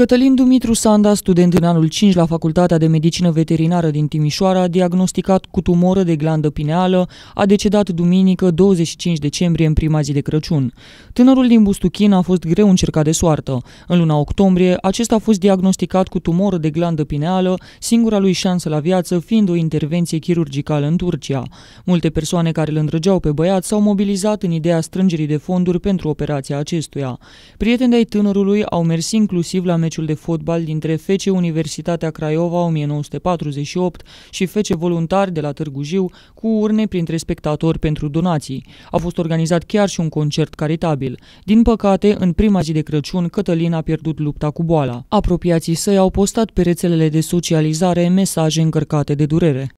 Cătălin Dumitru Sanda, student în anul 5 la Facultatea de Medicină Veterinară din Timișoara, diagnosticat cu tumoră de glandă pineală, a decedat duminică 25 decembrie în prima zi de Crăciun. Tânărul din Bustuchin a fost greu încercat de soartă. În luna octombrie, acesta a fost diagnosticat cu tumoră de glandă pineală, singura lui șansă la viață fiind o intervenție chirurgicală în Turcia. Multe persoane care îl îndrăgeau pe băiat s-au mobilizat în ideea strângerii de fonduri pentru operația acestuia. Prietenii ai tânărului au mers inclusiv la meciul de fotbal dintre FC Universitatea Craiova 1948 și FC Voluntari de la Târgu Jiu cu urne printre spectatori pentru donații. A fost organizat chiar și un concert caritabil. Din păcate, în prima zi de Crăciun, Cătălin a pierdut lupta cu boala. Apropiații săi au postat pe rețelele de socializare mesaje încărcate de durere.